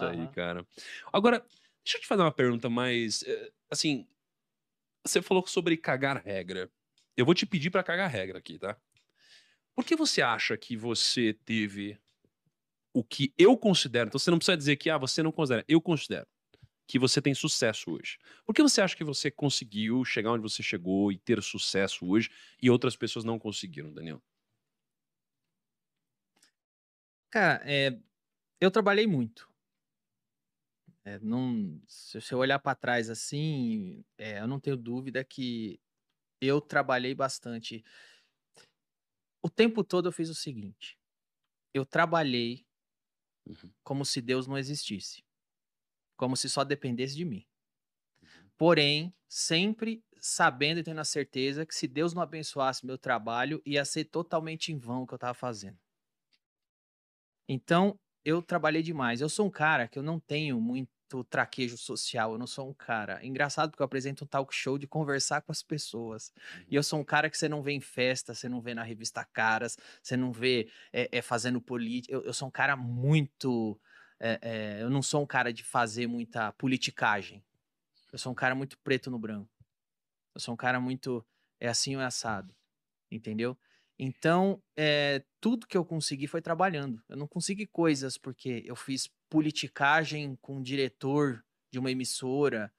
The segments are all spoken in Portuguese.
isso uhum. aí, cara. Agora, deixa eu te fazer uma pergunta mais. Eh, assim, você falou sobre cagar regra. Eu vou te pedir para cagar regra aqui, tá? Por que você acha que você teve o que eu considero? Então você não precisa dizer que ah, você não considera. Eu considero que você tem sucesso hoje. Por que você acha que você conseguiu chegar onde você chegou e ter sucesso hoje e outras pessoas não conseguiram, Daniel? Cara, é, eu trabalhei muito. É, não, se, eu olhar para trás assim, é, eu não tenho dúvida que eu trabalhei bastante. O tempo todo eu fiz o seguinte: eu trabalhei uhum. como se Deus não existisse, como se só dependesse de mim. Uhum. Porém, sempre sabendo e tendo a certeza que se Deus não abençoasse meu trabalho, ia ser totalmente em vão o que eu estava fazendo. Então, eu trabalhei demais. Eu sou um cara que eu não tenho muito muito traquejo social, eu não sou um cara. Engraçado porque eu apresento um talk show de conversar com as pessoas. Uhum. E eu uhum. sou um cara que você não vê em festa, você não vê na revista Caras, você não vê é, é fazendo política. Eu, eu, sou um cara muito. É, eu não sou um cara de fazer muita politicagem. Eu sou um cara muito preto no branco. Eu sou um cara muito. É assim ou é assado. Entendeu? Então, é, tudo que eu consegui foi trabalhando. Eu não consegui coisas porque eu fiz politicagem com o diretor de uma emissora.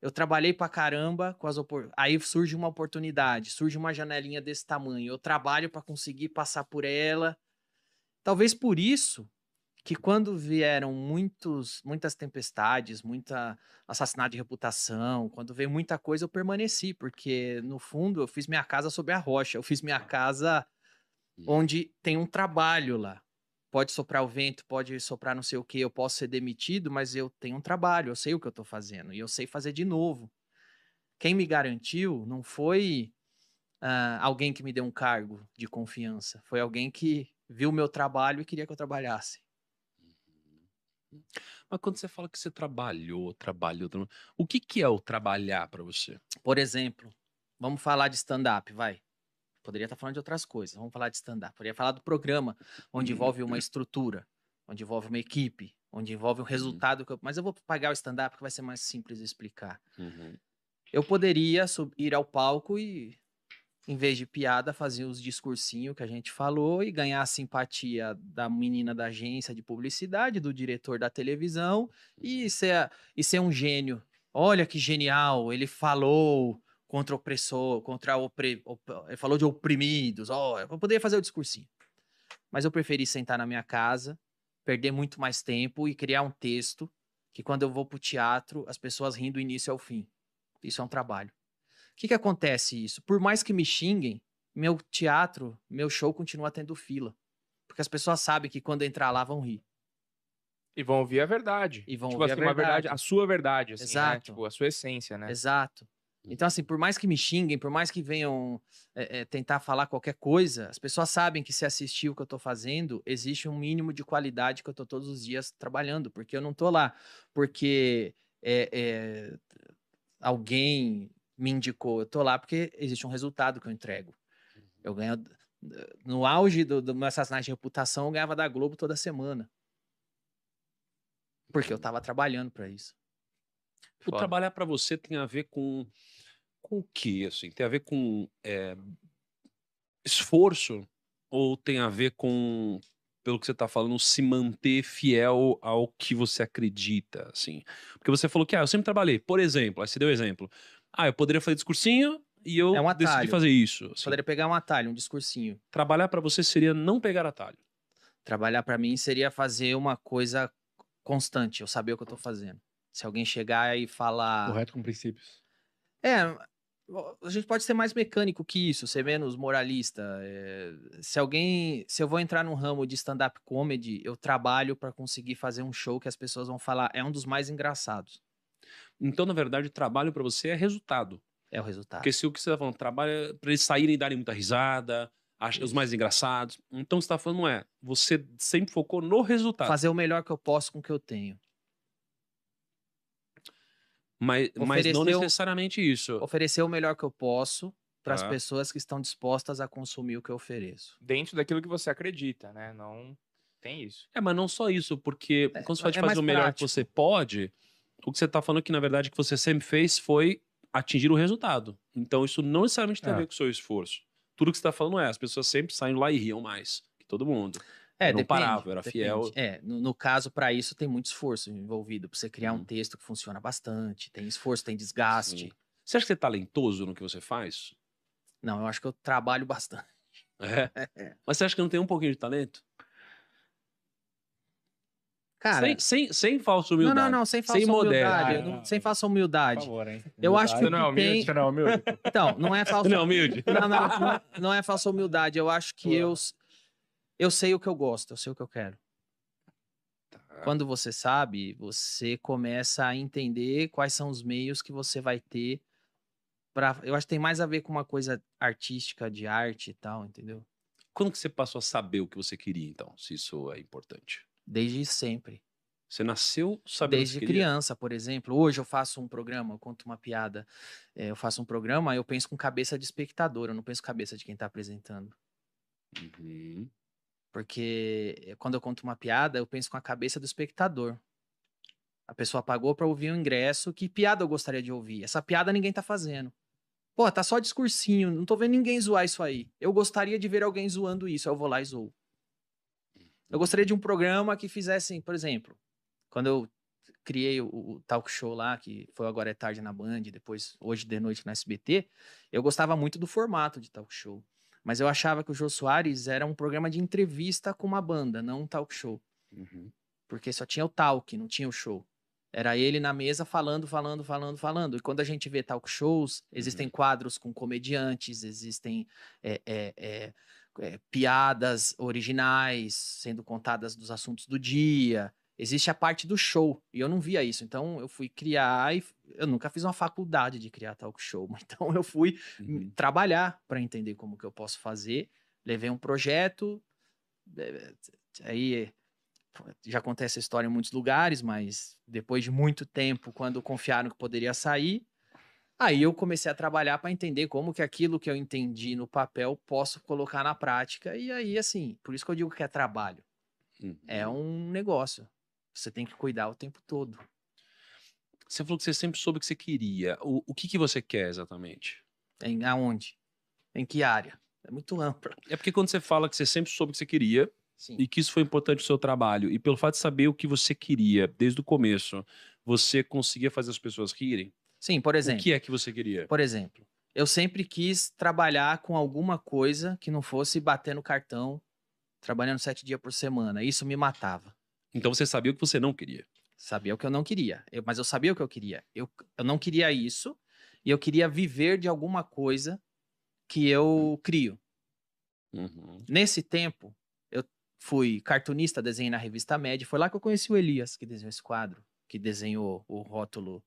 Eu trabalhei pra caramba com as opor... aí surge uma oportunidade, surge uma janelinha desse tamanho. Eu trabalho para conseguir passar por ela. Talvez por isso que quando vieram muitos, muitas tempestades, muita assassinato de reputação, quando veio muita coisa, eu permaneci, porque no fundo eu fiz minha casa sobre a rocha, eu fiz minha casa onde tem um trabalho lá. Pode soprar o vento, pode soprar não sei o que, eu posso ser demitido, mas eu tenho um trabalho, eu sei o que eu estou fazendo e eu sei fazer de novo. Quem me garantiu não foi uh, alguém que me deu um cargo de confiança, foi alguém que viu o meu trabalho e queria que eu trabalhasse. Mas quando você fala que você trabalhou, trabalhou, o que, que é o trabalhar para você? Por exemplo, vamos falar de stand-up, vai. Poderia estar tá falando de outras coisas, vamos falar de stand-up. Poderia falar do programa, onde uhum. envolve uma estrutura, onde envolve uma equipe, onde envolve um uhum. resultado. Que eu... Mas eu vou pagar o stand-up, que vai ser mais simples de explicar. Uhum. Eu poderia subir ao palco e em vez de piada, fazer os discursinhos que a gente falou e ganhar a simpatia da menina da agência de publicidade, do diretor da televisão e uhum. ser, e ser um gênio. Olha que genial, ele falou contra o opressor, contra o opre, op, ele falou de oprimidos. Ó, oh, eu poderia fazer o discursinho. Mas eu preferi sentar na minha casa, perder muito mais tempo e criar um texto que quando eu vou pro teatro, as pessoas riem do início ao fim. Isso é um trabalho que, que acontece isso? Por mais que me xinguem, meu teatro, meu show continua tendo fila. Porque as pessoas sabem que quando entrar lá vão rir. E vão ouvir a verdade. E vão tipo, ouvir assim, a verdade. verdade. a sua verdade, assim, né? Exato. Né? Tipo, a sua essência, né? Exato. Então, assim, por mais que me xinguem, por mais que venham é, é, tentar falar qualquer coisa, as pessoas sabem que se assistir o que eu tô fazendo, existe um mínimo de qualidade que eu tô todos os dias trabalhando, porque eu não tô lá. Porque é, é alguém me indicou. Eu tô lá porque existe um resultado que eu entrego. Uhum. Eu ganho. No auge do, do meu assassinato de reputação, eu ganhava da Globo toda semana. Porque eu tava trabalhando para isso. O trabalhar para você tem a ver com. Com o que, assim? Tem a ver com é, esforço? Ou tem a ver com, pelo que você está falando, se manter fiel ao que você acredita, assim? Porque você falou que, ah, eu sempre trabalhei. Por exemplo, aí você deu exemplo ah, eu poderia fazer discursinho e eu é um decidi fazer isso. Assim. Poderia pegar um atalho, um discursinho. Trabalhar para você seria não pegar atalho. Trabalhar para mim seria fazer uma coisa constante, eu saber o que eu tô fazendo. Se alguém chegar e falar. Correto com princípios. É, a gente pode ser mais mecânico que isso, ser menos moralista. É, se alguém, se eu vou entrar num ramo de stand-up comedy, eu trabalho para conseguir fazer um show que as pessoas vão falar é um dos mais engraçados. Então, na verdade, trabalho para você é resultado. É o resultado. Porque se o que você está falando, é para eles saírem e darem muita risada, os mais engraçados. Então, você está falando, não é. Você sempre focou no resultado. Fazer o melhor que eu posso com o que eu tenho. Mas, mas não necessariamente isso. Oferecer o melhor que eu posso para as ah. Tá. pessoas que estão dispostas a consumir o que eu ofereço. Dentro daquilo que você acredita, né? Não tem isso. É, mas não só isso, porque é, quando você é faz o melhor prático. que você pode, o que você está falando aqui, na verdade, que você sempre fez foi atingir o resultado. Então, isso não necessariamente tem é. a ver com o seu esforço. Tudo que você está falando é, as pessoas sempre saem lá e riam mais que todo mundo. É, não parava, era depende. fiel. É, no, no caso, para isso tem muito esforço envolvido, para você criar hum. um uhum. texto que funciona bastante, tem esforço, tem desgaste. Sim. Você acha que você é talentoso no que você faz? Não, eu acho que eu trabalho bastante. É. é. Mas você acha que não tem um pouquinho de talento? Cara, sem, sem, sem falsa humildade. Não, não, não, sem falsa sem humildade. Ah, não, sem falsa humildade. Favor, eu acho que. Você não é humilde, tem... não é humilde. Então, não é falsa. Não é humilde. Não, não, não é falsa humildade. Eu acho que eu, eu sei o que eu gosto, eu sei o que eu quero. Tá. Quando você sabe, você começa a entender quais são os meios que você vai ter. para Eu acho que tem mais a ver com uma coisa artística, de arte e tal, entendeu? Quando que você passou a saber o que você queria, então? Se isso é importante. Desde sempre. Você nasceu sabendo Desde que criança, por exemplo. Hoje eu faço um programa, eu conto uma piada. É, eu faço um programa, eu penso com cabeça de espectador, eu não penso cabeça de quem está apresentando. Uhum. Porque é, quando eu conto uma piada, eu penso com a cabeça do espectador. A pessoa pagou para ouvir o um ingresso, que piada eu gostaria de ouvir? Essa piada ninguém tá fazendo. Pô, tá só discursinho, não tô vendo ninguém zoar isso aí. Eu gostaria de ver alguém zoando isso, eu vou lá e zoo. Eu gostaria de um programa que fizessem, por exemplo, quando eu criei o, o, talk show lá, que foi agora é tarde na Band, depois hoje de noite na SBT, eu gostava muito do formato de talk show. Mas eu achava que o Jô Soares era um programa de entrevista com uma banda, não um talk show. Uhum. Porque só tinha o talk, não tinha o show. Era ele na mesa falando, falando, falando, falando. E quando a gente vê talk shows, uhum. existem uhum. quadros com comediantes, existem é, é, é, é, piadas originais sendo contadas dos assuntos do dia. Existe a parte do show, e eu não via isso. Então eu fui criar, e eu nunca fiz uma faculdade de criar talk show, então eu fui uhum. trabalhar para entender como que eu posso fazer. Levei um projeto, é, é, aí já acontece essa história em muitos lugares, mas depois de muito tempo, quando confiaram que poderia sair, Aí eu comecei a trabalhar para entender como que aquilo que eu entendi no papel posso colocar na prática. E aí, assim, por isso que eu digo que é trabalho. É uhum. É um negócio. Você tem que cuidar o tempo todo. Você falou que você sempre soube o que você queria. O, o que, que você quer exatamente? Em aonde? Em que área? É muito ampla. É porque quando você fala que você sempre soube o que você queria Sim. e que isso foi importante o seu trabalho, e pelo fato de saber o que você queria desde o começo, você conseguia fazer as pessoas rirem? Sim, por exemplo. O que é que você queria? Por exemplo, eu sempre quis trabalhar com alguma coisa que não fosse bater no cartão, trabalhando sete dias por semana. Isso me matava. Então você sabia o que você não queria? Sabia o que eu não queria, eu, mas eu sabia o que eu queria. Eu, eu não queria isso e eu queria viver de alguma coisa que eu crio. Uhum. Nesse tempo, eu fui cartunista, desenhei na revista Média. Foi lá que eu conheci o Elias, que desenhou esse quadro, que desenhou o rótulo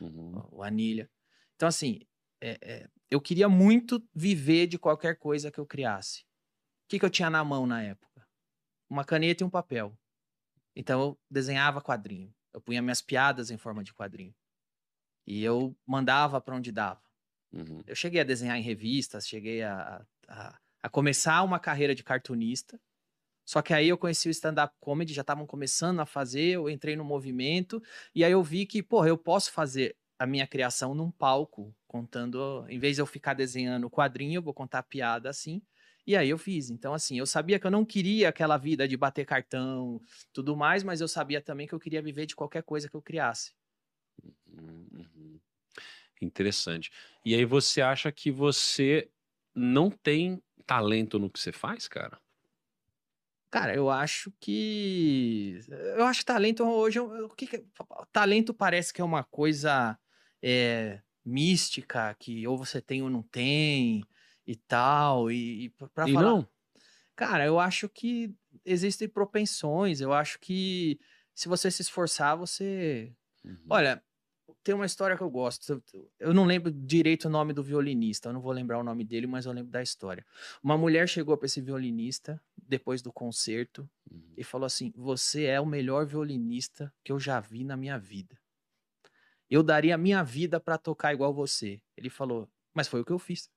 uhum. o anilha. Então, assim, é, é, eu queria muito viver de qualquer coisa que eu criasse. O que, que eu tinha na mão na época? Uma caneta e um papel. Então, eu desenhava quadrinho. Eu punha minhas piadas em forma de quadrinho. E eu mandava para onde dava. Uhum. Eu cheguei a desenhar em revistas, cheguei a, a, a começar uma carreira de cartunista só que aí eu conheci o stand-up comedy, já estavam começando a fazer, eu entrei no movimento, e aí eu vi que, porra, eu posso fazer a minha criação num palco, contando. Em vez de eu ficar desenhando o quadrinho, eu vou contar piada assim. E aí eu fiz. Então, assim, eu sabia que eu não queria aquela vida de bater cartão, tudo mais, mas eu sabia também que eu queria viver de qualquer coisa que eu criasse. Uhum. uhum. Interessante. E aí você acha que você não tem talento no que você faz, cara? Cara, eu acho que. Eu acho que talento hoje. O que que... Talento parece que é uma coisa é, mística, que ou você tem ou não tem, e tal. E, e pra e Não? Cara, eu acho que existem propensões. Eu acho que se você se esforçar, você. Uhum. Olha, tem uma história que eu gosto. Eu não lembro direito o nome do violinista, eu não vou lembrar o nome dele, mas eu lembro da história. Uma mulher chegou para esse violinista depois do concerto uhum. e falou assim: Você é o melhor violinista que eu já vi na minha vida. Eu daria a minha vida para tocar igual você. Ele falou: Mas foi o que eu fiz.